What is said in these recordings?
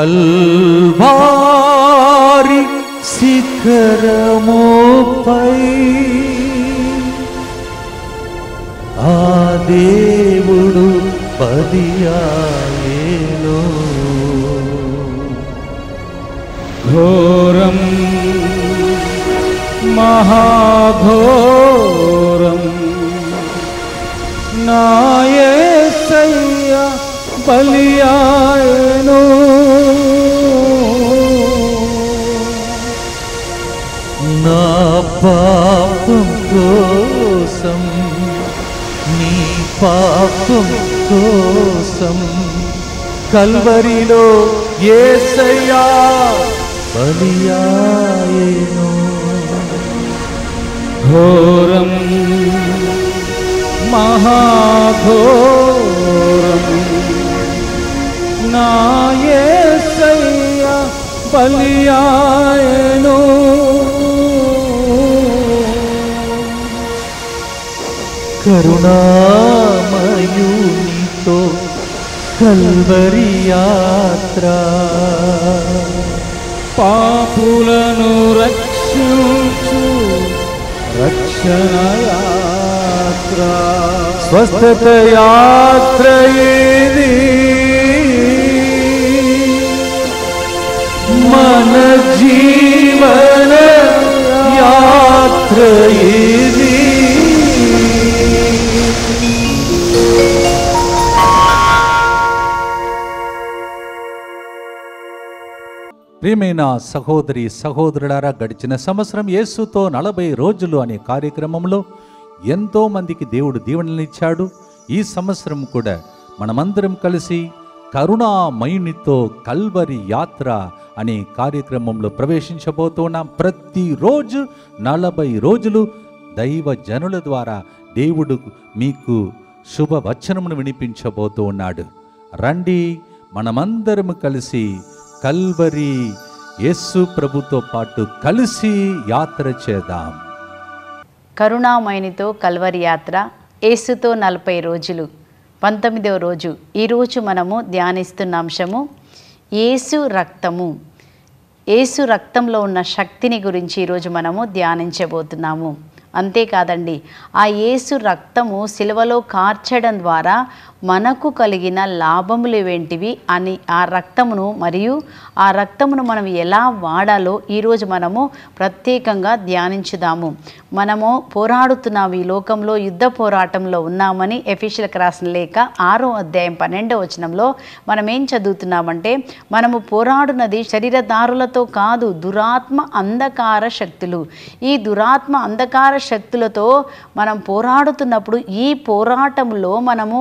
கல்வாரி சிகரமோப்பை ఆ దేవుడు పదియాయేలో ఘోరం మహాఘోరం నాయ సయ్య బలియాయనో పాపం కోసం నీ పాపం కోసం కల్వరిలో ఏసయ్యా బలియాయేను ఘోరం మహాఘోరం నా ఏసయ్యా బలియాయేను करुणामयूतो कल्बरी यात्रा पापुनोरक्षणयात्रा स्वस्थतयात्रये मन जीवनयात्रये ప్రియమైన సహోదరి సహోదరులారా గడిచిన సంవత్సరం యేసుతో నలభై రోజులు అనే కార్యక్రమంలో ఎంతోమందికి దేవుడు దీవెనలిచ్చాడు ఈ సంవత్సరం కూడా మనమందరం కలిసి కరుణామయునితో కల్వరి యాత్ర అనే కార్యక్రమంలో ప్రవేశించబోతున్నాం ప్రతిరోజు నలభై రోజులు దైవ జనుల ద్వారా దేవుడు మీకు శుభవచనమును వినిపించబోతూ ఉన్నాడు రండి మనమందరం కలిసి కల్వరి యస్సు ప్రభుతో పాటు కలిసి యాత్ర చేద్దాం కరుణామయనితో కల్వరి యాత్ర యేసుతో నలభై రోజులు పంతొమ్మిదవ రోజు ఈరోజు మనము ధ్యానిస్తున్న అంశము యేసు రక్తము యేసు రక్తంలో ఉన్న శక్తిని గురించి ఈరోజు మనము ధ్యానించబోతున్నాము అంతేకాదండి ఆ యేసు రక్తము సిలువలో కార్చడం ద్వారా మనకు కలిగిన లాభములు ఏంటివి అని ఆ రక్తమును మరియు ఆ రక్తమును మనం ఎలా వాడాలో ఈరోజు మనము ప్రత్యేకంగా ధ్యానించుదాము మనము పోరాడుతున్నాము ఈ లోకంలో యుద్ధ పోరాటంలో ఉన్నామని ఎఫీషియల్కి రాసిన లేక ఆరో అధ్యాయం పన్నెండో వచనంలో మనం ఏం చదువుతున్నామంటే మనము పోరాడున్నది శరీరదారులతో కాదు దురాత్మ అంధకార శక్తులు ఈ దురాత్మ అంధకార శక్తులతో మనం పోరాడుతున్నప్పుడు ఈ పోరాటంలో మనము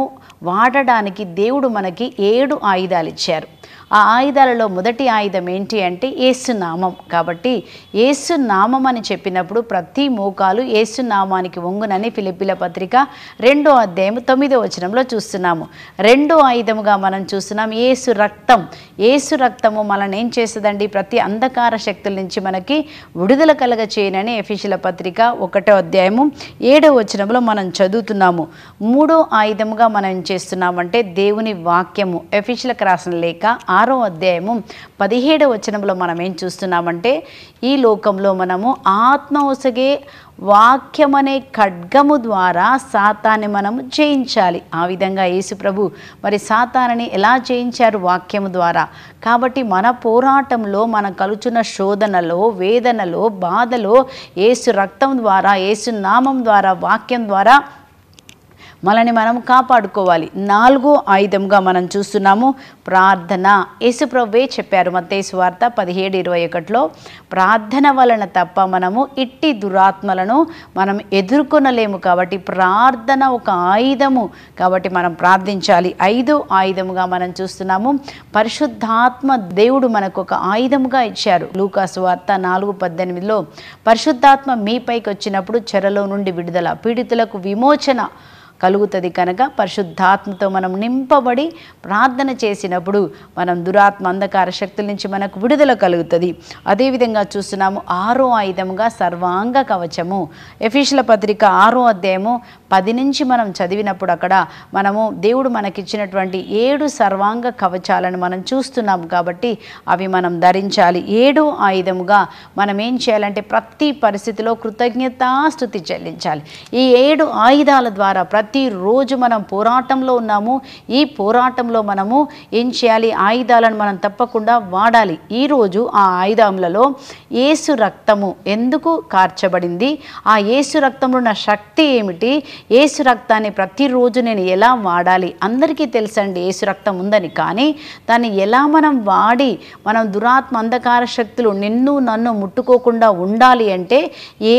వాడడానికి దేవుడు మనకి ఏడు ఆయుధాలు ఇచ్చారు ఆ ఆయుధాలలో మొదటి ఆయుధం ఏంటి అంటే ఏసునామం కాబట్టి ఏసునామం అని చెప్పినప్పుడు ప్రతి మోకాలు ఏసునామానికి వంగునని ఫిలిపిల పత్రిక రెండో అధ్యాయం తొమ్మిదో వచనంలో చూస్తున్నాము రెండో ఆయుధముగా మనం చూస్తున్నాం ఏసు రక్తం ఏసు రక్తము మనల్ని ఏం చేస్తుందండి ప్రతి అంధకార శక్తుల నుంచి మనకి విడుదల కలగ చేయనని ఎఫిషిల పత్రిక ఒకటో అధ్యాయము ఏడో వచనంలో మనం చదువుతున్నాము మూడో ఆయుధముగా మనం ఏం చేస్తున్నామంటే దేవుని వాక్యము ఎఫిషిలకు రాసిన ఆ ఆరో అధ్యాయము పదిహేడవ వచనంలో మనం ఏం చూస్తున్నామంటే ఈ లోకంలో మనము ఆత్మ ఒసగే వాక్యమనే ఖడ్గము ద్వారా సాతాన్ని మనం జయించాలి ఆ విధంగా యేసు ప్రభు మరి సాతానని ఎలా జయించారు వాక్యము ద్వారా కాబట్టి మన పోరాటంలో మన కలుచున్న శోధనలో వేదనలో బాధలో ఏసు రక్తం ద్వారా ఏసు నామం ద్వారా వాక్యం ద్వారా మనల్ని మనం కాపాడుకోవాలి నాలుగో ఆయుధంగా మనం చూస్తున్నాము ప్రార్థన యేసుప్రవ్వే చెప్పారు మత్తేసు వార్త పదిహేడు ఇరవై ఒకటిలో ప్రార్థన వలన తప్ప మనము ఇట్టి దురాత్మలను మనం ఎదుర్కొనలేము కాబట్టి ప్రార్థన ఒక ఆయుధము కాబట్టి మనం ప్రార్థించాలి ఐదో ఆయుధముగా మనం చూస్తున్నాము పరిశుద్ధాత్మ దేవుడు మనకు ఒక ఆయుధముగా ఇచ్చారు లూకాసు వార్త నాలుగు పద్దెనిమిదిలో పరిశుద్ధాత్మ మీపైకి వచ్చినప్పుడు చెరలో నుండి విడుదల పీడితులకు విమోచన కలుగుతుంది కనుక పరిశుద్ధాత్మతో మనం నింపబడి ప్రార్థన చేసినప్పుడు మనం దురాత్మ అంధకార శక్తుల నుంచి మనకు విడుదల కలుగుతుంది అదేవిధంగా చూస్తున్నాము ఆరో ఆయుధముగా సర్వాంగ కవచము ఎఫీషుల పత్రిక ఆరో అధ్యాయము పది నుంచి మనం చదివినప్పుడు అక్కడ మనము దేవుడు మనకిచ్చినటువంటి ఏడు సర్వాంగ కవచాలను మనం చూస్తున్నాము కాబట్టి అవి మనం ధరించాలి ఏడు ఆయుధముగా మనం ఏం చేయాలంటే ప్రతి పరిస్థితిలో కృతజ్ఞతాస్థుతి చెల్లించాలి ఈ ఏడు ఆయుధాల ద్వారా ప్రతిరోజు మనం పోరాటంలో ఉన్నాము ఈ పోరాటంలో మనము ఏం చేయాలి ఆయుధాలను మనం తప్పకుండా వాడాలి ఈరోజు ఆ ఆయుధములలో ఏసు రక్తము ఎందుకు కార్చబడింది ఆ ఏసు రక్తంలో ఉన్న శక్తి ఏమిటి ఏసు రక్తాన్ని ప్రతిరోజు నేను ఎలా వాడాలి అందరికీ తెలుసండి ఏసు రక్తం ఉందని కానీ దాన్ని ఎలా మనం వాడి మనం దురాత్మ అంధకార శక్తులు నిన్ను నన్ను ముట్టుకోకుండా ఉండాలి అంటే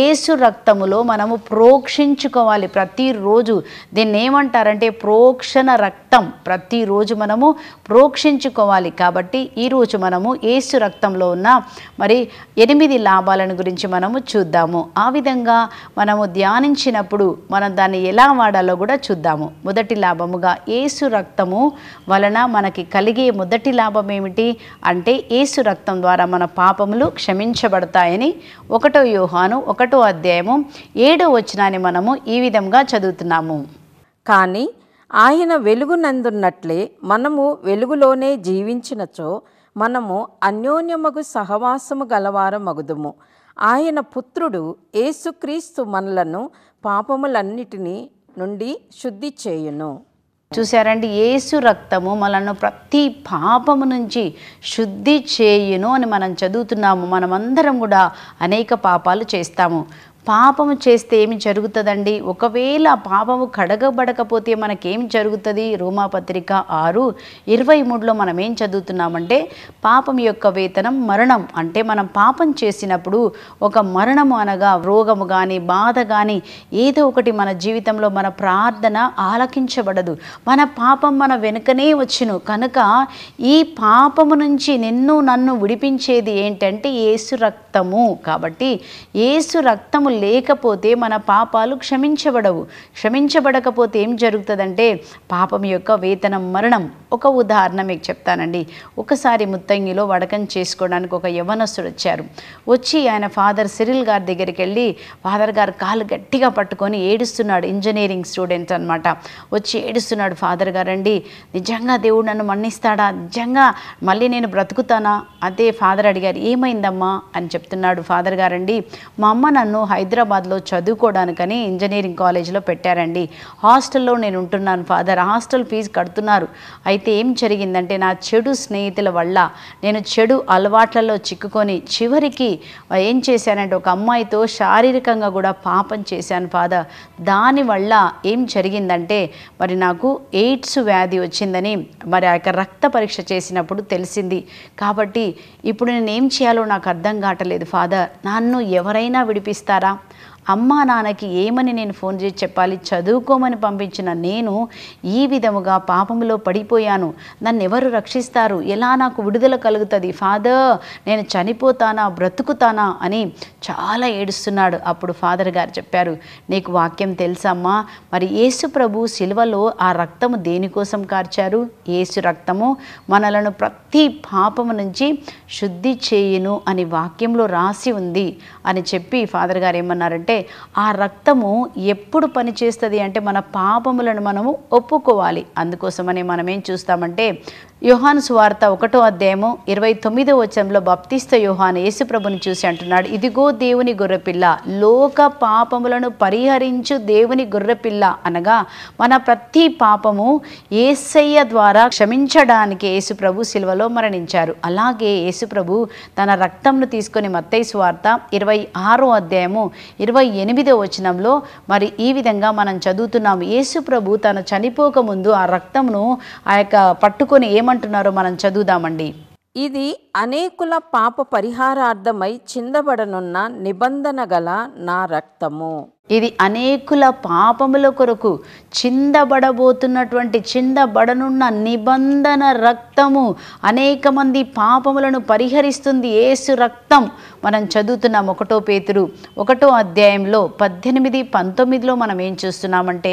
ఏసు రక్తములో మనము ప్రోక్షించుకోవాలి ప్రతిరోజు దీన్ని ఏమంటారంటే ప్రోక్షణ రక్తం ప్రతిరోజు మనము ప్రోక్షించుకోవాలి కాబట్టి ఈరోజు మనము ఏసు రక్తంలో ఉన్న మరి ఎనిమిది లాభాలను గురించి మనము చూద్దాము ఆ విధంగా మనము ధ్యానించినప్పుడు మనం దాన్ని దాన్ని ఎలా వాడాలో కూడా చూద్దాము మొదటి లాభముగా ఏసు రక్తము వలన మనకి కలిగే మొదటి లాభం ఏమిటి అంటే ఏసు రక్తం ద్వారా మన పాపములు క్షమించబడతాయని ఒకటో వ్యూహాను ఒకటో అధ్యాయము ఏడో వచనాన్ని మనము ఈ విధంగా చదువుతున్నాము కానీ ఆయన వెలుగునందున్నట్లే మనము వెలుగులోనే జీవించినచో మనము అన్యోన్యమగు సహవాసము గలవారమగుదుము ఆయన పుత్రుడు ఏసుక్రీస్తు మనలను పాపములన్నిటినీ నుండి శుద్ధి చేయును చూసారండి ఏసు రక్తము మనను ప్రతి పాపము నుంచి శుద్ధి చేయును అని మనం చదువుతున్నాము మనమందరం కూడా అనేక పాపాలు చేస్తాము పాపము చేస్తే ఏమి జరుగుతుందండి ఒకవేళ పాపము కడగబడకపోతే మనకేం జరుగుతుంది రోమాపత్రిక ఆరు ఇరవై మూడులో మనం ఏం చదువుతున్నామంటే పాపం యొక్క వేతనం మరణం అంటే మనం పాపం చేసినప్పుడు ఒక మరణము అనగా రోగము కానీ బాధ కానీ ఏదో ఒకటి మన జీవితంలో మన ప్రార్థన ఆలకించబడదు మన పాపం మన వెనుకనే వచ్చును కనుక ఈ పాపము నుంచి నిన్ను నన్ను విడిపించేది ఏంటంటే ఏసు రక్తము కాబట్టి ఏసు రక్తము లేకపోతే మన పాపాలు క్షమించబడవు క్షమించబడకపోతే ఏం జరుగుతుందంటే పాపం యొక్క వేతనం మరణం ఒక ఉదాహరణ మీకు చెప్తానండి ఒకసారి ముత్తంగిలో వడకం చేసుకోవడానికి ఒక యవనస్తుడు వచ్చారు వచ్చి ఆయన ఫాదర్ సిరిల్ గారి దగ్గరికి వెళ్ళి ఫాదర్ గారు కాలు గట్టిగా పట్టుకొని ఏడుస్తున్నాడు ఇంజనీరింగ్ స్టూడెంట్ అనమాట వచ్చి ఏడుస్తున్నాడు ఫాదర్ గారండి నిజంగా దేవుడు నన్ను మన్నిస్తాడా నిజంగా మళ్ళీ నేను బ్రతుకుతానా అదే ఫాదర్ అడిగారు ఏమైందమ్మా అని చెప్తున్నాడు ఫాదర్ గారండి మా అమ్మ నన్ను హై హైదరాబాద్లో చదువుకోవడానికని ఇంజనీరింగ్ కాలేజ్లో పెట్టారండి హాస్టల్లో నేను ఉంటున్నాను ఫాదర్ హాస్టల్ ఫీజు కడుతున్నారు అయితే ఏం జరిగిందంటే నా చెడు స్నేహితుల వల్ల నేను చెడు అలవాట్లలో చిక్కుకొని చివరికి ఏం చేశానంటే ఒక అమ్మాయితో శారీరకంగా కూడా పాపం చేశాను ఫాదర్ దానివల్ల ఏం జరిగిందంటే మరి నాకు ఎయిడ్స్ వ్యాధి వచ్చిందని మరి ఆ యొక్క రక్త పరీక్ష చేసినప్పుడు తెలిసింది కాబట్టి ఇప్పుడు నేను ఏం చేయాలో నాకు అర్థం కావట్లేదు ఫాదర్ నన్ను ఎవరైనా విడిపిస్తారా 있습니다. అమ్మా నాన్నకి ఏమని నేను ఫోన్ చేసి చెప్పాలి చదువుకోమని పంపించిన నేను ఈ విధముగా పాపంలో పడిపోయాను నన్ను ఎవరు రక్షిస్తారు ఎలా నాకు విడుదల కలుగుతుంది ఫాదర్ నేను చనిపోతానా బ్రతుకుతానా అని చాలా ఏడుస్తున్నాడు అప్పుడు ఫాదర్ గారు చెప్పారు నీకు వాక్యం తెలుసమ్మా మరి యేసు ప్రభు శిల్వలో ఆ రక్తము దేనికోసం కార్చారు యేసు రక్తము మనలను ప్రతి పాపము నుంచి శుద్ధి చేయును అని వాక్యంలో రాసి ఉంది అని చెప్పి ఫాదర్ గారు ఏమన్నారంటే ఆ రక్తము ఎప్పుడు పనిచేస్తుంది అంటే మన పాపములను మనము ఒప్పుకోవాలి అందుకోసమని మనం ఏం చూస్తామంటే యోహాను సువార్త ఒకటో అధ్యాయము ఇరవై తొమ్మిదో వచనంలో బప్తిస్త యోహాను యేసుప్రభుని చూసి అంటున్నాడు ఇదిగో దేవుని గొర్రెపిల్ల లోక పాపములను పరిహరించు దేవుని గొర్రెపిల్ల అనగా మన ప్రతి పాపము ఏసయ్య ద్వారా క్షమించడానికి యేసుప్రభు శిల్వలో మరణించారు అలాగే యేసుప్రభు తన రక్తంను తీసుకొని మత్తై సువార్త ఇరవై ఆరో అధ్యాయము ఇరవై ఎనిమిదో వచనంలో మరి ఈ విధంగా మనం చదువుతున్నాము యేసుప్రభు తన చనిపోకముందు ఆ రక్తంను ఆ యొక్క పట్టుకొని ఏమ ఏమంటున్నారో మనం చదువుదామండి ఇది అనేకుల పాప పరిహారార్థమై చిందబడనున్న నిబంధన గల నా రక్తము ఇది అనేకుల పాపముల కొరకు చిందబడబోతున్నటువంటి చిందబడనున్న నిబంధన రక్తము అనేక మంది పాపములను పరిహరిస్తుంది ఏసు రక్తం మనం చదువుతున్నాం ఒకటో పేతురు ఒకటో అధ్యాయంలో పద్దెనిమిది పంతొమ్మిదిలో మనం ఏం చూస్తున్నామంటే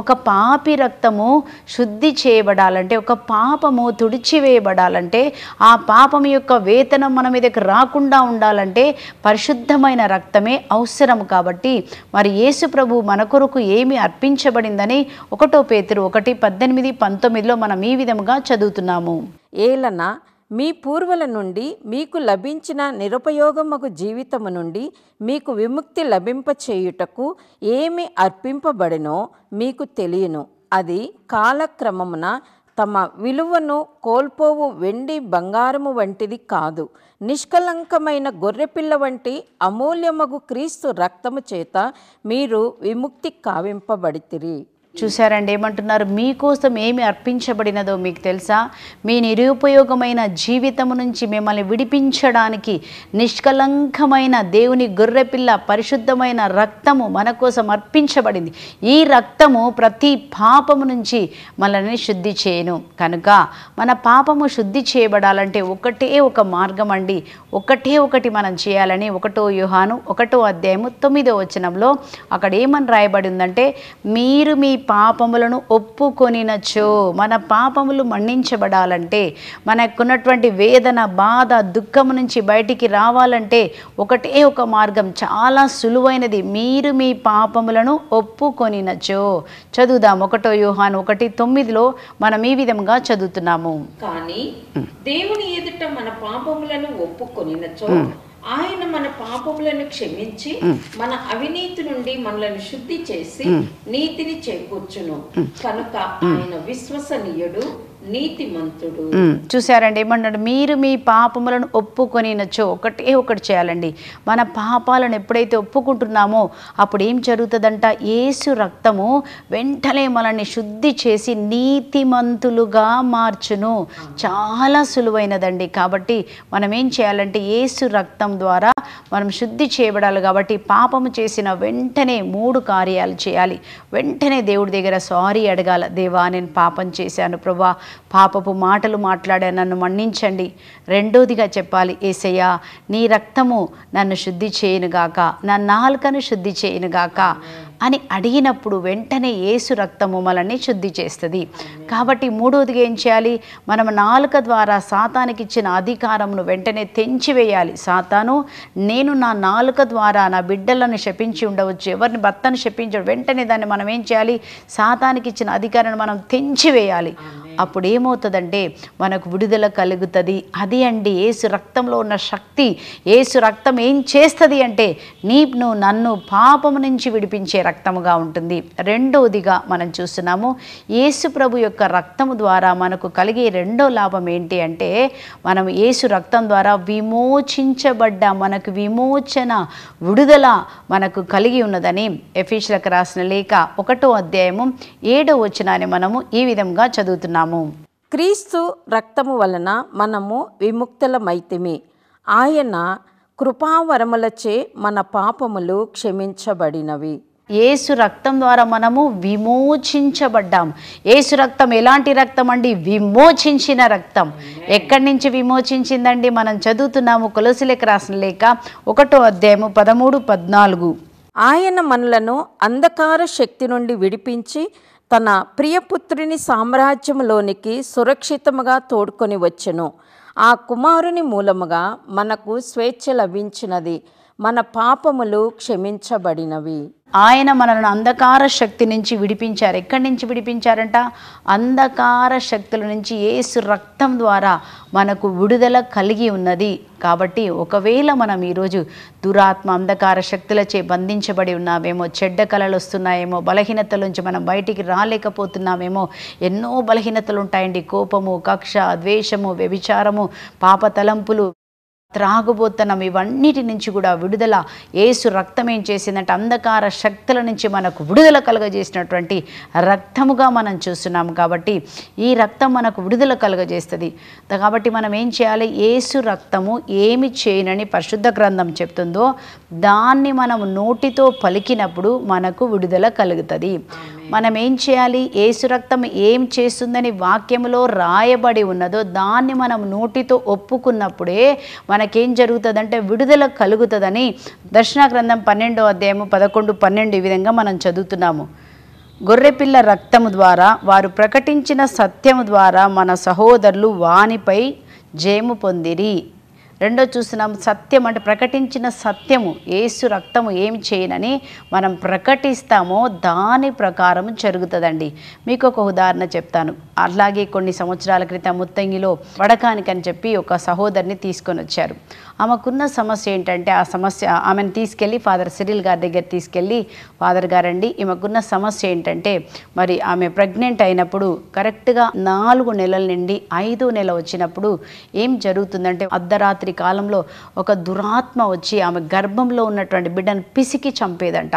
ఒక పాపి రక్తము శుద్ధి చేయబడాలంటే ఒక పాపము తుడిచివేయబడాలంటే ఆ పాపం యొక్క వేతనం మన మీదకి రాకుండా ఉండాలంటే పరిశుద్ధమైన రక్తమే అవసరం కాబట్టి మరి యేసు ప్రభు మన కొరకు ఏమి అర్పించబడిందని ఒకటో పేతురు ఒకటి పద్దెనిమిది పంతొమ్మిదిలో మనం ఈ విధముగా చదువుతున్నాము ఏలన మీ పూర్వుల నుండి మీకు లభించిన నిరుపయోగమగు జీవితము నుండి మీకు విముక్తి లభింపచేయుటకు ఏమి అర్పింపబడినో మీకు తెలియను అది కాలక్రమమున తమ విలువను కోల్పోవు వెండి బంగారము వంటిది కాదు నిష్కలంకమైన గొర్రెపిల్ల వంటి అమూల్యమగు క్రీస్తు రక్తము చేత మీరు విముక్తి కావింపబడితిరి చూసారండి ఏమంటున్నారు మీకోసం ఏమి అర్పించబడినదో మీకు తెలుసా మీ నిరుపయోగమైన జీవితం నుంచి మిమ్మల్ని విడిపించడానికి నిష్కలంకమైన దేవుని గొర్రెపిల్ల పరిశుద్ధమైన రక్తము మన కోసం అర్పించబడింది ఈ రక్తము ప్రతి పాపము నుంచి మనల్ని శుద్ధి చేయను కనుక మన పాపము శుద్ధి చేయబడాలంటే ఒకటే ఒక మార్గం అండి ఒకటే ఒకటి మనం చేయాలని ఒకటో వ్యూహాను ఒకటో అధ్యాయము తొమ్మిదో వచనంలో అక్కడ ఏమని రాయబడి ఉందంటే మీరు మీ పాపములను ఒప్పుకొనినచో మన పాపములు మన్నించబడాలంటే మనకున్నటువంటి వేదన బాధ దుఃఖం నుంచి బయటికి రావాలంటే ఒకటే ఒక మార్గం చాలా సులువైనది మీరు మీ పాపములను ఒప్పుకొనినచో చదువుదాం ఒకటో యూహాన్ ఒకటి తొమ్మిదిలో మనం ఈ విధంగా చదువుతున్నాము కానీ దేవుని ఎదుట మన పాపములను ఒప్పుకొనినచో ఆయన మన పాపములను క్షమించి మన అవినీతి నుండి మనలను శుద్ధి చేసి నీతిని చేకూర్చును కనుక ఆయన విశ్వసనీయుడు చూసారండి ఏమన్నాడు మీరు మీ పాపములను ఒప్పుకొని నచ్చో ఒకటే ఒకటి చేయాలండి మన పాపాలను ఎప్పుడైతే ఒప్పుకుంటున్నామో అప్పుడు ఏం జరుగుతుందంట ఏసు రక్తము వెంటనే మనల్ని శుద్ధి చేసి నీతిమంతులుగా మార్చును చాలా సులువైనదండి కాబట్టి మనం ఏం చేయాలంటే ఏసు రక్తం ద్వారా మనం శుద్ధి చేయబడాలి కాబట్టి పాపము చేసిన వెంటనే మూడు కార్యాలు చేయాలి వెంటనే దేవుడి దగ్గర సారీ అడగాల దేవా నేను పాపం చేశాను ప్రభా పాపపు మాటలు మాట్లాడా నన్ను మన్నించండి రెండోదిగా చెప్పాలి ఏసయ్యా నీ రక్తము నన్ను శుద్ధి చేయనుగాక నా నాలుకను శుద్ధి చేయనుగాక అని అడిగినప్పుడు వెంటనే ఏసు రక్తము మనల్ని శుద్ధి చేస్తుంది కాబట్టి మూడోదిగా ఏం చేయాలి మనం నాలుక ద్వారా సాతానికి ఇచ్చిన అధికారమును వెంటనే తెంచివేయాలి సాతాను నేను నా నాలుక ద్వారా నా బిడ్డలను శపించి ఉండవచ్చు ఎవరిని భర్తను శపించ వెంటనే దాన్ని మనం ఏం చేయాలి సాతానికి ఇచ్చిన అధికారాన్ని మనం తెంచివేయాలి Mm. అప్పుడు ఏమవుతుందంటే మనకు విడుదల కలుగుతుంది అది అండి ఏసు రక్తంలో ఉన్న శక్తి ఏసు రక్తం ఏం చేస్తుంది అంటే నీ నన్ను పాపము నుంచి విడిపించే రక్తముగా ఉంటుంది రెండవదిగా మనం చూస్తున్నాము ఏసు ప్రభు యొక్క రక్తము ద్వారా మనకు కలిగే రెండో లాభం ఏంటి అంటే మనం ఏసు రక్తం ద్వారా విమోచించబడ్డ మనకు విమోచన విడుదల మనకు కలిగి ఉన్నదని ఎఫీషలకు రాసిన లేఖ ఒకటో అధ్యాయము ఏడో వచనాన్ని మనము ఈ విధంగా చదువుతున్నాము ఉన్నాము క్రీస్తు రక్తము వలన మనము విముక్తులమైతిమి ఆయన కృపావరములచే మన పాపములు క్షమించబడినవి ఏసు రక్తం ద్వారా మనము విమోచించబడ్డాం ఏసు రక్తం ఎలాంటి రక్తం అండి విమోచించిన రక్తం ఎక్కడి నుంచి విమోచించిందండి మనం చదువుతున్నాము కొలసిలకు రాసిన లేక ఒకటో అధ్యాయము పదమూడు పద్నాలుగు ఆయన మనలను అంధకార శక్తి నుండి విడిపించి తన ప్రియపుత్రుని సామ్రాజ్యంలోనికి సురక్షితముగా తోడుకొని వచ్చెను ఆ కుమారుని మూలముగా మనకు స్వేచ్ఛ లభించినది మన పాపములు క్షమించబడినవి ఆయన మనల్ని అంధకార శక్తి నుంచి విడిపించారు ఎక్కడి నుంచి విడిపించారంట అంధకార శక్తుల నుంచి ఏసు రక్తం ద్వారా మనకు విడుదల కలిగి ఉన్నది కాబట్టి ఒకవేళ మనం ఈరోజు దురాత్మ అంధకార శక్తులచే బంధించబడి ఉన్నామేమో చెడ్డ కళలు వస్తున్నాయేమో బలహీనతల నుంచి మనం బయటికి రాలేకపోతున్నామేమో ఎన్నో బలహీనతలు ఉంటాయండి కోపము కక్ష ద్వేషము వ్యభిచారము పాప తలంపులు త్రాగుబోతనం ఇవన్నిటి నుంచి కూడా విడుదల ఏసు రక్తం ఏం చేసిందంటే అంధకార శక్తుల నుంచి మనకు విడుదల కలుగజేసినటువంటి రక్తముగా మనం చూస్తున్నాం కాబట్టి ఈ రక్తం మనకు విడుదల కలుగజేస్తుంది కాబట్టి మనం ఏం చేయాలి ఏసు రక్తము ఏమి చేయనని పరిశుద్ధ గ్రంథం చెప్తుందో దాన్ని మనం నోటితో పలికినప్పుడు మనకు విడుదల కలుగుతుంది మనం ఏం చేయాలి ఏసు రక్తం ఏం చేస్తుందని వాక్యములో రాయబడి ఉన్నదో దాన్ని మనం నోటితో ఒప్పుకున్నప్పుడే మనకేం జరుగుతుందంటే విడుదల కలుగుతుందని దర్శన గ్రంథం పన్నెండో అధ్యాయము పదకొండు పన్నెండు ఈ విధంగా మనం చదువుతున్నాము గొర్రెపిల్ల రక్తము ద్వారా వారు ప్రకటించిన సత్యము ద్వారా మన సహోదరులు వానిపై జయము పొందిరి రెండో చూసినాం సత్యం అంటే ప్రకటించిన సత్యము ఏసు రక్తము ఏమి చేయనని మనం ప్రకటిస్తామో దాని ప్రకారం జరుగుతుందండి మీకు ఒక ఉదాహరణ చెప్తాను అలాగే కొన్ని సంవత్సరాల క్రితం ముత్తంగిలో వడకానికని చెప్పి ఒక సహోదరిని తీసుకొని వచ్చారు ఆమెకున్న సమస్య ఏంటంటే ఆ సమస్య ఆమెను తీసుకెళ్ళి ఫాదర్ సిరిల్ గారి దగ్గర తీసుకెళ్ళి ఫాదర్ గారండి ఈమెకున్న సమస్య ఏంటంటే మరి ఆమె ప్రెగ్నెంట్ అయినప్పుడు కరెక్ట్గా నాలుగు నెలల నుండి ఐదో నెల వచ్చినప్పుడు ఏం జరుగుతుందంటే అర్ధరాత్రి కాలంలో ఒక దురాత్మ వచ్చి ఆమె గర్భంలో ఉన్నటువంటి బిడ్డను పిసికి చంపేదంట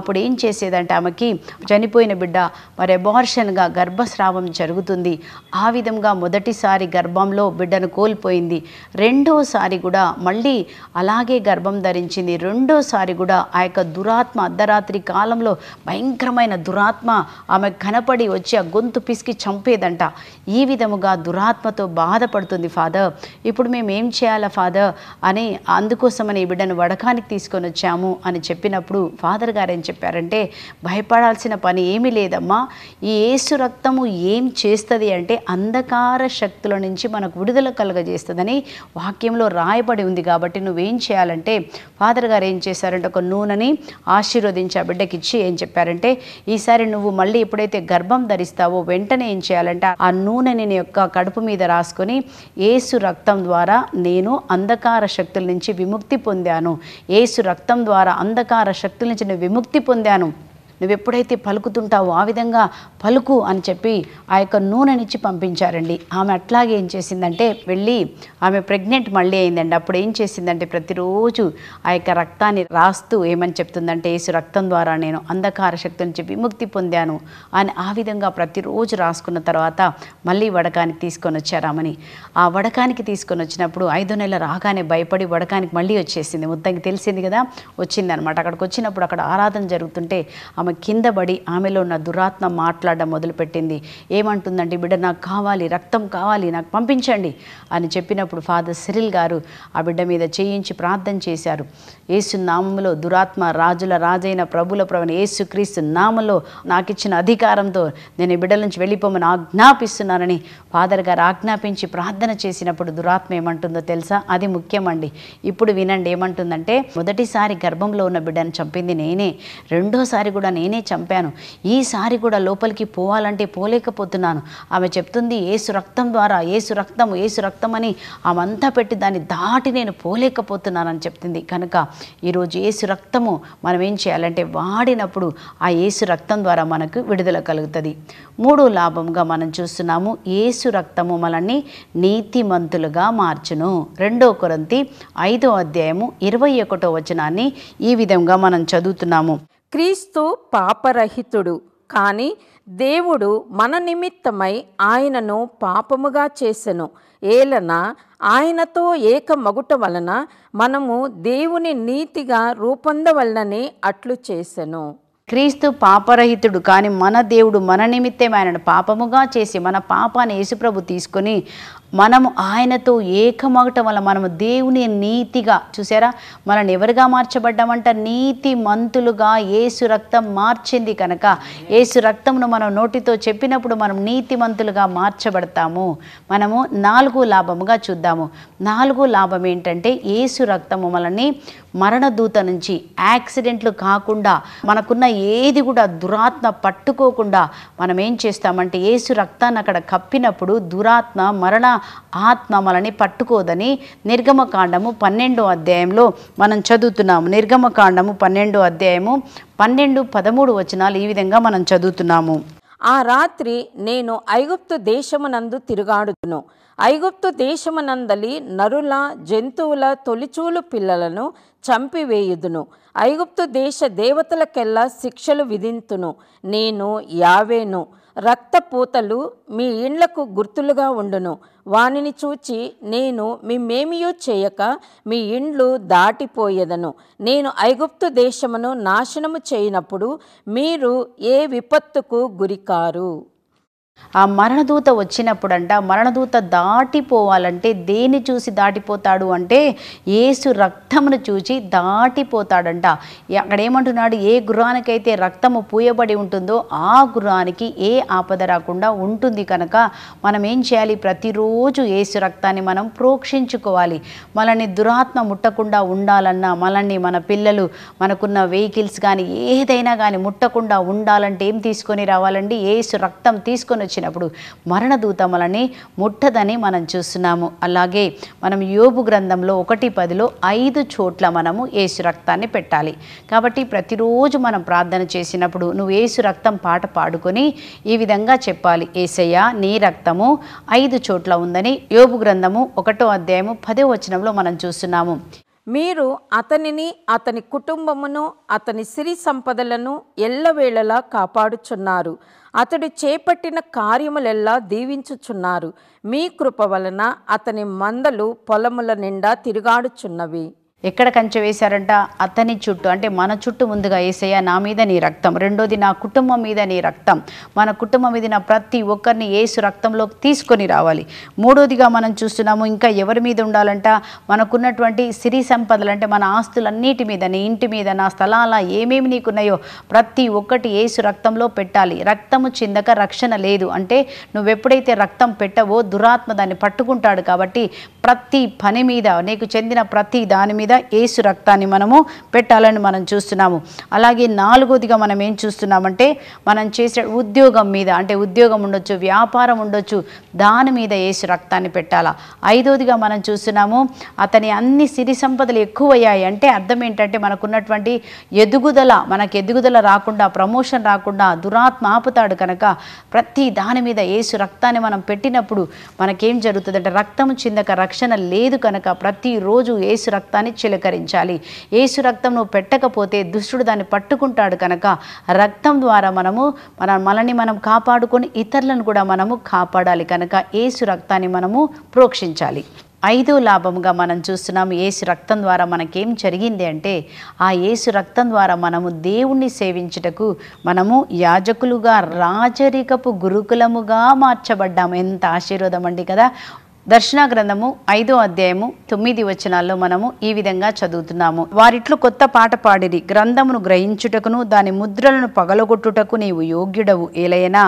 అప్పుడు ఏం చేసేదంటే ఆమెకి చనిపోయిన బిడ్డ మరి అబార్షన్గా గర్భస్రావం జరుగుతుంది ఆ విధంగా మొదటిసారి గర్భంలో బిడ్డను కోల్పోయింది రెండోసారి కూడా మళ్ళీ అలాగే గర్భం ధరించింది రెండోసారి కూడా ఆ యొక్క దురాత్మ అర్ధరాత్రి కాలంలో భయంకరమైన దురాత్మ ఆమె కనపడి వచ్చి ఆ గొంతు పిసికి చంపేదంట ఈ విధముగా దురాత్మతో బాధపడుతుంది ఫాదర్ ఇప్పుడు మేము ఏం చేయాలా ఫాదర్ అని అందుకోసమని ఈ బిడ్డను వడకానికి తీసుకొని వచ్చాము అని చెప్పినప్పుడు ఫాదర్ గారు ఏం చెప్పారంటే భయపడాల్సిన పని ఏమీ లేదమ్మా ఈ ఏసు రక్తము ఏం చేస్తుంది అంటే అంధకార శక్తుల నుంచి మనకు విడుదల కలుగజేస్తుందని వాక్యంలో రాయబడి ఉంది కాబట్టి నువ్వేం చేయాలంటే ఫాదర్ గారు ఏం చేశారంటే ఒక నూనెని ఆశీర్వదించి ఆ బిడ్డకి ఇచ్చి ఏం చెప్పారంటే ఈసారి నువ్వు మళ్ళీ ఎప్పుడైతే గర్భం ధరిస్తావో వెంటనే ఏం చేయాలంటే ఆ నూనెని నీ యొక్క కడుపు మీద రాసుకొని ఏసు రక్తం ద్వారా నేను అంధకార శక్తుల నుంచి విముక్తి పొందాను ఏసు రక్తం ద్వారా అంధకార శక్తుల నుంచి నేను విముక్తి పొందాను నువ్వు ఎప్పుడైతే పలుకుతుంటావో ఆ విధంగా పలుకు అని చెప్పి ఆ యొక్క నూనెనిచ్చి పంపించారండి ఆమె అట్లాగే ఏం చేసిందంటే వెళ్ళి ఆమె ప్రెగ్నెంట్ మళ్ళీ అయిందండి అప్పుడు ఏం చేసిందంటే ప్రతిరోజు ఆ యొక్క రక్తాన్ని రాస్తూ ఏమని చెప్తుందంటే ఏసు రక్తం ద్వారా నేను అంధకార శక్తి నుంచి విముక్తి పొందాను అని ఆ విధంగా ప్రతిరోజు రాసుకున్న తర్వాత మళ్ళీ వడకానికి తీసుకొని వచ్చారామని ఆ వడకానికి తీసుకొని వచ్చినప్పుడు ఐదో నెలలు రాగానే భయపడి వడకానికి మళ్ళీ వచ్చేసింది మొత్తానికి తెలిసింది కదా వచ్చిందనమాట అక్కడికి వచ్చినప్పుడు అక్కడ ఆరాధన జరుగుతుంటే ఆమె కింద పడి ఆమెలో ఉన్న దురాత్మ మాట్లాడడం మొదలుపెట్టింది ఏమంటుందండి బిడ్డ నాకు కావాలి రక్తం కావాలి నాకు పంపించండి అని చెప్పినప్పుడు ఫాదర్ సిరిల్ గారు ఆ బిడ్డ మీద చేయించి ప్రార్థన చేశారు ఏసు నామంలో దురాత్మ రాజుల రాజైన ప్రభుల ప్రవణ ఏసు క్రీస్తు నామంలో నాకు ఇచ్చిన అధికారంతో నేను బిడ్డల నుంచి వెళ్ళిపోమని ఆజ్ఞాపిస్తున్నానని ఫాదర్ గారు ఆజ్ఞాపించి ప్రార్థన చేసినప్పుడు దురాత్మ ఏమంటుందో తెలుసా అది ముఖ్యమండి ఇప్పుడు వినండి ఏమంటుందంటే మొదటిసారి గర్భంలో ఉన్న బిడ్డను చంపింది నేనే రెండోసారి కూడా నేనే చంపాను ఈసారి కూడా లోపలికి పోవాలంటే పోలేకపోతున్నాను ఆమె చెప్తుంది ఏసు రక్తం ద్వారా ఏసు రక్తం ఏసు రక్తం అని ఆమంతా పెట్టి దాన్ని దాటి నేను పోలేకపోతున్నానని చెప్తుంది కనుక ఈరోజు ఏసు రక్తము మనం ఏం చేయాలంటే వాడినప్పుడు ఆ ఏసు రక్తం ద్వారా మనకు విడుదల కలుగుతుంది మూడో లాభంగా మనం చూస్తున్నాము ఏసు రక్తము మనల్ని నీతిమంతులుగా మార్చును రెండో కొరంతి ఐదో అధ్యాయము ఇరవై ఒకటో వచనాన్ని ఈ విధంగా మనం చదువుతున్నాము క్రీస్తు పాపరహితుడు కానీ దేవుడు మన నిమిత్తమై ఆయనను పాపముగా చేసెను ఏలన ఆయనతో ఏకమగుట వలన మనము దేవుని నీతిగా రూపొందవలనని అట్లు చేసెను క్రీస్తు పాపరహితుడు కానీ మన దేవుడు మన నిమిత్తం ఆయనను పాపముగా చేసి మన పాపాన్ని యేసుప్రభు తీసుకొని మనము ఆయనతో ఏకమవటం వల్ల మనము దేవుని నీతిగా చూసారా మనం ఎవరుగా మార్చబడ్డామంట నీతి మంతులుగా ఏసు రక్తం మార్చింది కనుక ఏసు రక్తంను మనం నోటితో చెప్పినప్పుడు మనం నీతి మంతులుగా మార్చబడతాము మనము నాలుగు లాభముగా చూద్దాము నాలుగు లాభం ఏంటంటే ఏసు రక్తము మనల్ని మరణదూత నుంచి యాక్సిడెంట్లు కాకుండా మనకున్న ఏది కూడా దురాత్మ పట్టుకోకుండా మనం ఏం చేస్తామంటే ఏసు రక్తాన్ని అక్కడ కప్పినప్పుడు దురాత్మ మరణ ఆత్మ మనని పట్టుకోదని నిర్గమకాండము పన్నెండో అధ్యాయంలో మనం చదువుతున్నాము నిర్గమకాండము పన్నెండో అధ్యాయము పన్నెండు పదమూడు వచనాలు ఈ విధంగా మనం చదువుతున్నాము ఆ రాత్రి నేను ఐగుప్తు దేశమునందు తిరుగాడుతును ఐగుప్తు దేశమునందలి నరుల జంతువుల తొలిచూలు పిల్లలను చంపివేయుదును ఐగుప్తు దేశ దేవతలకెల్లా శిక్షలు విధింతును నేను యావేను రక్తపూతలు మీ ఇండ్లకు గుర్తులుగా ఉండును వానిని చూచి నేను మిమ్మేమియూ చేయక మీ ఇండ్లు దాటిపోయేదను నేను ఐగుప్తు దేశమును నాశనము చేయనప్పుడు మీరు ఏ విపత్తుకు గురికారు ఆ మరణదూత వచ్చినప్పుడంట మరణదూత దాటిపోవాలంటే దేన్ని చూసి దాటిపోతాడు అంటే ఏసు రక్తమును చూచి దాటిపోతాడంట అక్కడ ఏమంటున్నాడు ఏ గృహానికైతే రక్తము పూయబడి ఉంటుందో ఆ గృహానికి ఏ ఆపద రాకుండా ఉంటుంది కనుక మనం ఏం చేయాలి ప్రతిరోజు ఏసు రక్తాన్ని మనం ప్రోక్షించుకోవాలి మనల్ని దురాత్మ ముట్టకుండా ఉండాలన్నా మనల్ని మన పిల్లలు మనకున్న వెహికల్స్ కానీ ఏదైనా కానీ ముట్టకుండా ఉండాలంటే ఏం తీసుకొని రావాలండి ఏసు రక్తం తీసుకొని వచ్చినప్పుడు మరణదూతములని ముట్టదని మనం చూస్తున్నాము అలాగే మనం యోబు గ్రంథంలో ఒకటి పదిలో ఐదు చోట్ల మనము ఏసు రక్తాన్ని పెట్టాలి కాబట్టి ప్రతిరోజు మనం ప్రార్థన చేసినప్పుడు నువ్వు ఏసు రక్తం పాట పాడుకొని ఈ విధంగా చెప్పాలి ఏసయ్య నీ రక్తము ఐదు చోట్ల ఉందని యోబు గ్రంథము ఒకటో అధ్యాయము పదో వచనంలో మనం చూస్తున్నాము మీరు అతనిని అతని కుటుంబమును అతని సిరి సంపదలను ఎల్లవేళలా కాపాడుచున్నారు అతడు చేపట్టిన కార్యములెల్లా దీవించుచున్నారు మీ కృప వలన అతని మందలు పొలముల నిండా తిరుగాడుచున్నవి ఎక్కడ కంచె వేశారంట అతని చుట్టూ అంటే మన చుట్టూ ముందుగా ఏసయ్య నా మీద నీ రక్తం రెండోది నా కుటుంబం మీద నీ రక్తం మన కుటుంబం మీద నా ప్రతి ఒక్కరిని ఏసు రక్తంలోకి తీసుకొని రావాలి మూడోదిగా మనం చూస్తున్నాము ఇంకా ఎవరి మీద ఉండాలంట మనకున్నటువంటి సిరి సంపదలు అంటే మన ఆస్తులన్నిటి మీద నీ ఇంటి మీద నా స్థలాల ఏమేమి నీకున్నాయో ప్రతి ఒక్కటి ఏసు రక్తంలో పెట్టాలి రక్తము చిందక రక్షణ లేదు అంటే నువ్వెప్పుడైతే రక్తం పెట్టవో దురాత్మ దాన్ని పట్టుకుంటాడు కాబట్టి ప్రతి పని మీద నీకు చెందిన ప్రతి దాని మీద ఏసు రక్తాన్ని మనము పెట్టాలని మనం చూస్తున్నాము అలాగే నాలుగోదిగా మనం ఏం చూస్తున్నామంటే మనం చేసే ఉద్యోగం మీద అంటే ఉద్యోగం ఉండొచ్చు వ్యాపారం ఉండొచ్చు దాని మీద ఏసు రక్తాన్ని పెట్టాలా ఐదోదిగా మనం చూస్తున్నాము అతని అన్ని సిరి సంపదలు ఎక్కువయ్యాయి అంటే అర్థం ఏంటంటే మనకున్నటువంటి ఎదుగుదల మనకు ఎదుగుదల రాకుండా ప్రమోషన్ రాకుండా దురాత్మ ఆపుతాడు కనుక ప్రతి దాని మీద ఏసు రక్తాన్ని మనం పెట్టినప్పుడు మనకేం జరుగుతుందంటే రక్తము చిందక రక్ష రక్షణ లేదు కనుక ప్రతిరోజు ఏసు రక్తాన్ని చిలకరించాలి ఏసు రక్తం పెట్టకపోతే దుష్టుడు దాన్ని పట్టుకుంటాడు కనుక రక్తం ద్వారా మనము మన మనల్ని మనం కాపాడుకొని ఇతరులను కూడా మనము కాపాడాలి కనుక ఏసు రక్తాన్ని మనము ప్రోక్షించాలి ఐదో లాభముగా మనం చూస్తున్నాం ఏసు రక్తం ద్వారా మనకేం జరిగింది అంటే ఆ ఏసు రక్తం ద్వారా మనము దేవుణ్ణి సేవించుటకు మనము యాజకులుగా రాజరికపు గురుకులముగా మార్చబడ్డాము ఎంత ఆశీర్వాదం అండి కదా దర్శన గ్రంథము ఐదో అధ్యాయము తొమ్మిది వచనాల్లో మనము ఈ విధంగా చదువుతున్నాము వారిట్లు కొత్త పాట పాడిరి గ్రంథమును గ్రహించుటకును దాని ముద్రలను పగలగొట్టుటకు నీవు యోగ్యుడవు ఏలైనా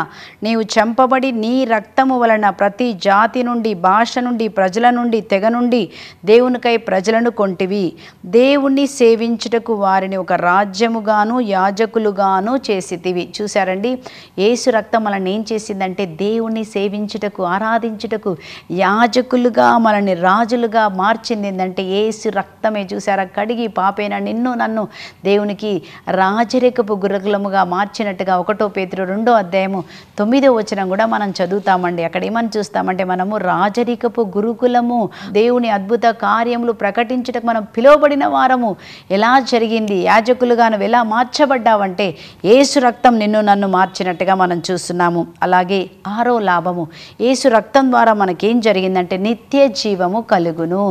నీవు చంపబడి నీ రక్తము వలన ప్రతి జాతి నుండి భాష నుండి ప్రజల నుండి తెగ నుండి దేవునికై ప్రజలను కొంటివి దేవుణ్ణి సేవించుటకు వారిని ఒక రాజ్యముగాను యాజకులుగాను చేసితివి చూశారండి ఏసు రక్తం వలన ఏం చేసిందంటే దేవుణ్ణి సేవించుటకు ఆరాధించుటకు యా యాజకులుగా మనల్ని రాజులుగా మార్చింది ఏంటంటే ఏసు రక్తమే చూసారా కడిగి పాపేన నిన్ను నన్ను దేవునికి రాజరికపు గురగులముగా మార్చినట్టుగా ఒకటో పేతురు రెండో అధ్యాయము తొమ్మిదో వచనం కూడా మనం చదువుతామండి అక్కడ ఏమని చూస్తామంటే మనము రాజరికపు గురుకులము దేవుని అద్భుత కార్యములు ప్రకటించటకు మనం పిలువబడిన వారము ఎలా జరిగింది యాజకులుగా నువ్వు ఎలా మార్చబడ్డావంటే ఏసు రక్తం నిన్ను నన్ను మార్చినట్టుగా మనం చూస్తున్నాము అలాగే ఆరో లాభము ఏసు రక్తం ద్వారా మనకేం జరిగింది ఏంటంటే నిత్య జీవము కలుగును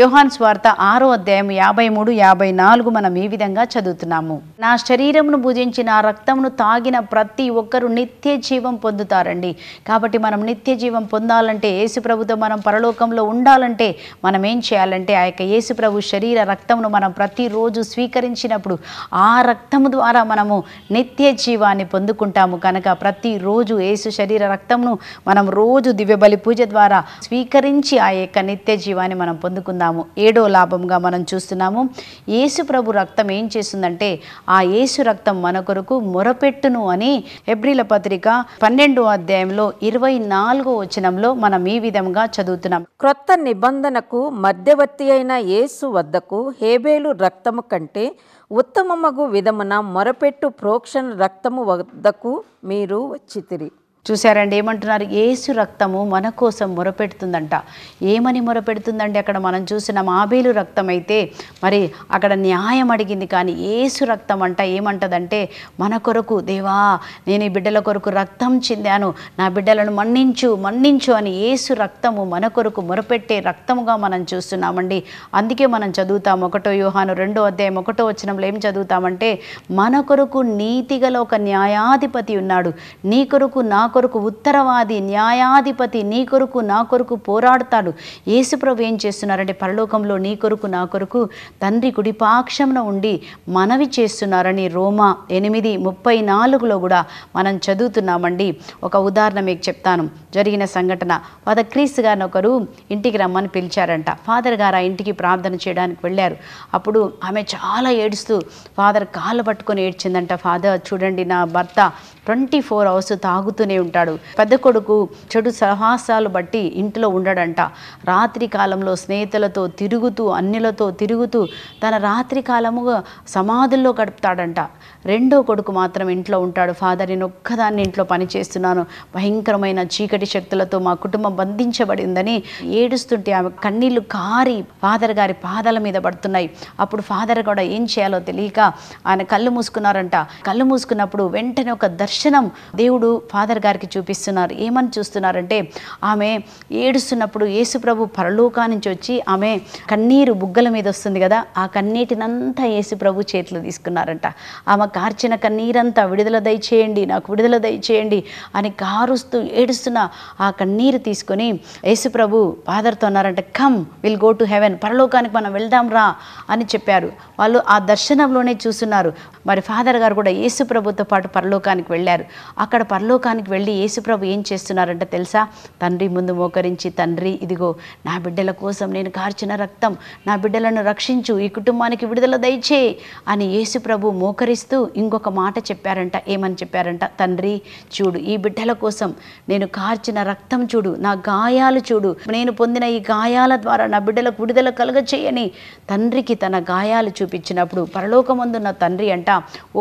యోహాన్ స్వార్థ ఆరో అధ్యాయం యాభై మూడు యాభై నాలుగు మనం ఈ విధంగా చదువుతున్నాము నా శరీరమును భుజించి నా రక్తమును తాగిన ప్రతి ఒక్కరు నిత్య జీవం పొందుతారండి కాబట్టి మనం నిత్య జీవం పొందాలంటే యేసుప్రభుతో మనం పరలోకంలో ఉండాలంటే మనం ఏం చేయాలంటే ఆ యొక్క యేసుప్రభు శరీర రక్తమును మనం ప్రతిరోజు స్వీకరించినప్పుడు ఆ రక్తము ద్వారా మనము నిత్య జీవాన్ని పొందుకుంటాము కనుక ప్రతిరోజు యేసు శరీర రక్తమును మనం రోజు దివ్య బలి పూజ ద్వారా స్వీక కనికరించి ఆ యొక్క నిత్య జీవాన్ని మనం పొందుకుందాము ఏడో లాభంగా మనం చూస్తున్నాము యేసు ప్రభు రక్తం ఏం చేస్తుందంటే ఆ యేసు రక్తం మన కొరకు మొరపెట్టును అని ఎబ్రిల పత్రిక పన్నెండో అధ్యాయంలో ఇరవై నాలుగో వచనంలో మనం ఈ విధంగా చదువుతున్నాం క్రొత్త నిబంధనకు మధ్యవర్తి అయిన యేసు వద్దకు హేబేలు రక్తము కంటే ఉత్తమమగు విధమున మొరపెట్టు ప్రోక్షణ రక్తము వద్దకు మీరు వచ్చితిరి చూశారండి ఏమంటున్నారు ఏసు రక్తము మన కోసం మొరపెడుతుందంట ఏమని మొరపెడుతుందండి అక్కడ మనం చూసిన మాబేలు రక్తం అయితే మరి అక్కడ న్యాయం అడిగింది కానీ ఏసు రక్తం అంట ఏమంటదంటే మన కొరకు దేవా నేను ఈ బిడ్డల కొరకు రక్తం చెందాను నా బిడ్డలను మన్నించు మన్నించు అని ఏసు రక్తము మన కొరకు మొరపెట్టే రక్తముగా మనం చూస్తున్నామండి అందుకే మనం చదువుతాం ఒకటో యూహాను రెండో అధ్యాయం ఒకటో వచ్చినంలో ఏం చదువుతామంటే మన కొరకు నీతిగల ఒక న్యాయాధిపతి ఉన్నాడు నీ కొరకు నా కొరకు ఉత్తరవాది న్యాయాధిపతి నీ కొరకు నా కొరకు పోరాడతాడు యేసుప్రభు ఏం చేస్తున్నారంటే పరలోకంలో నీ కొరకు నా కొరకు తండ్రి కుడిపాక్షమున ఉండి మనవి చేస్తున్నారని రోమా ఎనిమిది ముప్పై నాలుగులో కూడా మనం చదువుతున్నామండి ఒక ఉదాహరణ మీకు చెప్తాను జరిగిన సంఘటన ఫాదర్ క్రీస్ గారిని ఒకరు ఇంటికి రమ్మని పిలిచారంట ఫాదర్ గారు ఆ ఇంటికి ప్రార్థన చేయడానికి వెళ్ళారు అప్పుడు ఆమె చాలా ఏడుస్తూ ఫాదర్ కాళ్ళు పట్టుకొని ఏడ్చిందంట ఫాదర్ చూడండి నా భర్త ట్వంటీ ఫోర్ అవర్స్ తాగుతూనే ఉంటాడు పెద్ద కొడుకు చెడు సహాసాలు బట్టి ఇంట్లో ఉండడంట రాత్రి కాలంలో స్నేహితులతో తిరుగుతూ అన్యులతో తిరుగుతూ తన రాత్రి కాలముగా సమాధుల్లో గడుపుతాడంట రెండో కొడుకు మాత్రం ఇంట్లో ఉంటాడు ఫాదర్ నేను ఒక్కదాన్ని ఇంట్లో పనిచేస్తున్నాను భయంకరమైన చీకటి శక్తులతో మా కుటుంబం బంధించబడిందని ఏడుస్తుంటే ఆమె కన్నీళ్లు కారి ఫాదర్ గారి పాదాల మీద పడుతున్నాయి అప్పుడు ఫాదర్ కూడా ఏం చేయాలో తెలియక ఆయన కళ్ళు మూసుకున్నారంట కళ్ళు మూసుకున్నప్పుడు వెంటనే ఒక దర్శనం దేవుడు ఫాదర్ గారి గారికి చూపిస్తున్నారు ఏమని చూస్తున్నారంటే ఆమె ఏడుస్తున్నప్పుడు యేసుప్రభు పరలోకా నుంచి వచ్చి ఆమె కన్నీరు బుగ్గల మీద వస్తుంది కదా ఆ కన్నీటినంతా యేసుప్రభు చేతిలో తీసుకున్నారంట ఆమె కార్చిన కన్నీరంతా విడుదల దయచేయండి నాకు విడుదల దయచేయండి అని కారుస్తూ ఏడుస్తున్న ఆ కన్నీరు తీసుకొని యేసుప్రభు ఫాదర్తో అన్నారంట come will go to heaven పరలోకానికి మనం వెళ్దాం రా అని చెప్పారు వాళ్ళు ఆ దర్శనంలోనే చూస్తున్నారు మరి ఫాదర్ గారు కూడా యేసుప్రభుతో పాటు పరలోకానికి వెళ్ళారు అక్కడ పరలోకానికి వెళ్ళి మళ్ళీ యేసుప్రభు ఏం చేస్తున్నారంటే తెలుసా తండ్రి ముందు మోకరించి తండ్రి ఇదిగో నా బిడ్డల కోసం నేను కార్చిన రక్తం నా బిడ్డలను రక్షించు ఈ కుటుంబానికి విడుదల దయచే అని యేసుప్రభు మోకరిస్తూ ఇంకొక మాట చెప్పారంట ఏమని చెప్పారంట తండ్రి చూడు ఈ బిడ్డల కోసం నేను కార్చిన రక్తం చూడు నా గాయాలు చూడు నేను పొందిన ఈ గాయాల ద్వారా నా బిడ్డలకు విడుదల కలుగ చేయని తండ్రికి తన గాయాలు చూపించినప్పుడు పరలోకమందున్న తండ్రి అంట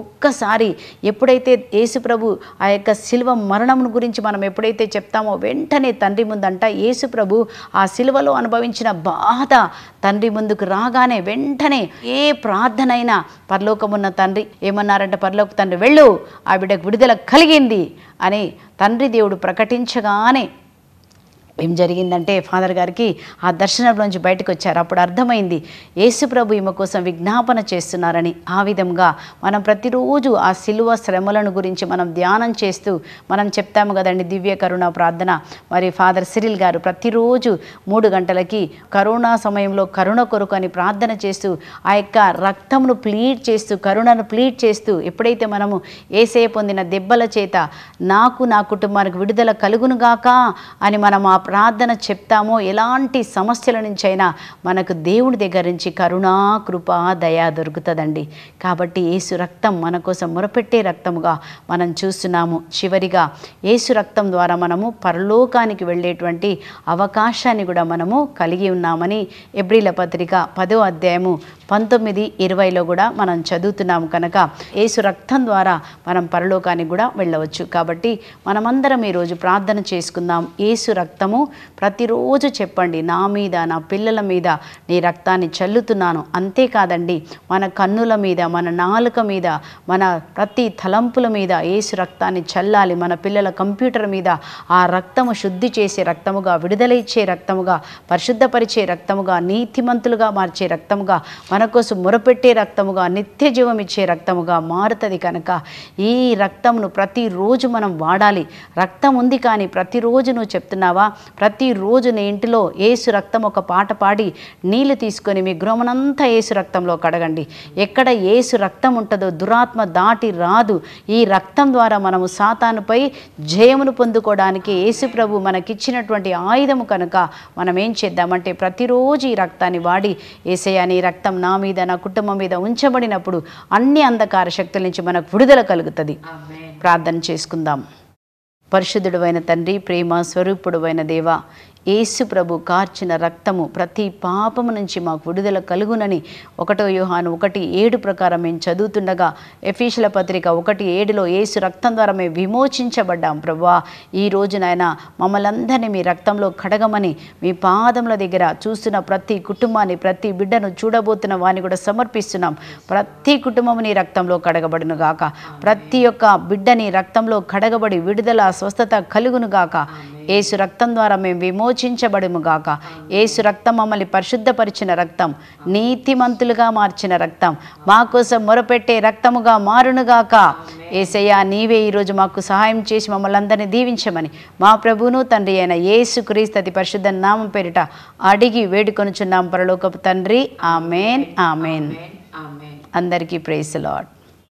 ఒక్కసారి ఎప్పుడైతే యేసుప్రభు ఆ యొక్క శిల్వ మరణ మరణమును గురించి మనం ఎప్పుడైతే చెప్తామో వెంటనే తండ్రి ముందంట యేసు ప్రభు ఆ శిలువలో అనుభవించిన బాధ తండ్రి ముందుకు రాగానే వెంటనే ఏ ప్రార్థనైనా పరలోకమున్న తండ్రి ఏమన్నారంటే పరలోక తండ్రి వెళ్ళు ఆ బిడ్డకు విడుదల కలిగింది అని తండ్రి దేవుడు ప్రకటించగానే ఏం జరిగిందంటే ఫాదర్ గారికి ఆ దర్శనంలోంచి బయటకు వచ్చారు అప్పుడు అర్థమైంది యేసుప్రభు ఈమె కోసం విజ్ఞాపన చేస్తున్నారని ఆ విధంగా మనం ప్రతిరోజు ఆ శిలువ శ్రమలను గురించి మనం ధ్యానం చేస్తూ మనం చెప్తాము కదండి దివ్య కరుణ ప్రార్థన మరి ఫాదర్ సిరిల్ గారు ప్రతిరోజు మూడు గంటలకి కరోనా సమయంలో కరుణ కొరకు అని ప్రార్థన చేస్తూ ఆ యొక్క రక్తమును ప్లీడ్ చేస్తూ కరుణను ప్లీడ్ చేస్తూ ఎప్పుడైతే మనము ఏసే పొందిన దెబ్బల చేత నాకు నా కుటుంబానికి విడుదల కలుగునుగాక అని మనం ఆ ప్రార్థన చెప్తామో ఎలాంటి సమస్యల నుంచైనా మనకు దేవుడి దగ్గర నుంచి కరుణా కృప దయ దొరుకుతుందండి కాబట్టి ఏసు రక్తం మన కోసం మొరపెట్టే రక్తముగా మనం చూస్తున్నాము చివరిగా ఏసు రక్తం ద్వారా మనము పరలోకానికి వెళ్ళేటువంటి అవకాశాన్ని కూడా మనము కలిగి ఉన్నామని ఎబ్రిల పత్రిక పదో అధ్యాయము పంతొమ్మిది ఇరవైలో కూడా మనం చదువుతున్నాం కనుక యేసు రక్తం ద్వారా మనం పరలోకానికి కూడా వెళ్ళవచ్చు కాబట్టి మనమందరం ఈరోజు ప్రార్థన చేసుకుందాం యేసు రక్తము ప్రతిరోజు చెప్పండి నా మీద నా పిల్లల మీద నీ రక్తాన్ని చల్లుతున్నాను అంతేకాదండి మన కన్నుల మీద మన నాలుక మీద మన ప్రతి తలంపుల మీద యేసు రక్తాన్ని చల్లాలి మన పిల్లల కంప్యూటర్ మీద ఆ రక్తము శుద్ధి చేసే రక్తముగా విడుదల ఇచ్చే రక్తముగా పరిశుద్ధపరిచే రక్తముగా నీతిమంతులుగా మార్చే రక్తముగా మన మన కోసం మొరపెట్టే రక్తముగా నిత్య జీవం ఇచ్చే రక్తముగా మారుతుంది కనుక ఈ రక్తంను ప్రతిరోజు మనం వాడాలి రక్తం ఉంది కానీ ప్రతిరోజు నువ్వు చెప్తున్నావా ప్రతిరోజు నీ ఇంటిలో ఏసు రక్తం ఒక పాట పాడి నీళ్లు తీసుకొని మీ గృహమనంతా ఏసు రక్తంలో కడగండి ఎక్కడ ఏసు రక్తం ఉంటుందో దురాత్మ దాటి రాదు ఈ రక్తం ద్వారా మనము సాతానుపై జయమును పొందుకోవడానికి ఏసు ప్రభు మనకిచ్చినటువంటి ఆయుధము కనుక మనం ఏం చేద్దామంటే ప్రతిరోజు ఈ రక్తాన్ని వాడి ఏసయ్య నీ రక్తం నా నా మీద నా కుటుంబం మీద ఉంచబడినప్పుడు అన్ని అంధకార శక్తుల నుంచి మనకు విడుదల కలుగుతుంది ప్రార్థన చేసుకుందాం పరిశుద్ధుడు అయిన తండ్రి ప్రేమ స్వరూపుడు అయిన దేవ ఏసు ప్రభు కార్చిన రక్తము ప్రతి పాపము నుంచి మాకు విడుదల కలుగునని ఒకటో యోహాను ఒకటి ఏడు ప్రకారం మేము చదువుతుండగా ఎఫీషల పత్రిక ఒకటి ఏడులో ఏసు రక్తం ద్వారా మేము విమోచించబడ్డాం ప్రభా ఈ రోజునాయన నాయన మమ్మల్ందరినీ మీ రక్తంలో కడగమని మీ పాదముల దగ్గర చూస్తున్న ప్రతి కుటుంబాన్ని ప్రతి బిడ్డను చూడబోతున్న వాని కూడా సమర్పిస్తున్నాం ప్రతి కుటుంబం నీ రక్తంలో కడగబడును గాక ప్రతి ఒక్క బిడ్డని రక్తంలో కడగబడి విడుదల స్వస్థత కలుగును గాక ఏసు రక్తం ద్వారా మేము విమోచించబడుముగాక ఏసు రక్తం మమ్మల్ని పరిశుద్ధపరిచిన రక్తం నీతిమంతులుగా మార్చిన రక్తం మా కోసం మొరపెట్టే రక్తముగా మారునుగాక ఏసయ్యా నీవే ఈరోజు మాకు సహాయం చేసి మమ్మల్ని అందరినీ దీవించమని మా ప్రభువును తండ్రి అయిన ఏసు క్రీస్తతి పరిశుద్ధ నామం పేరిట అడిగి వేడుకొనుచున్నాం పరలోకపు తండ్రి ఆమెన్ ఆమెన్ అందరికీ ప్రేస్ లాడ్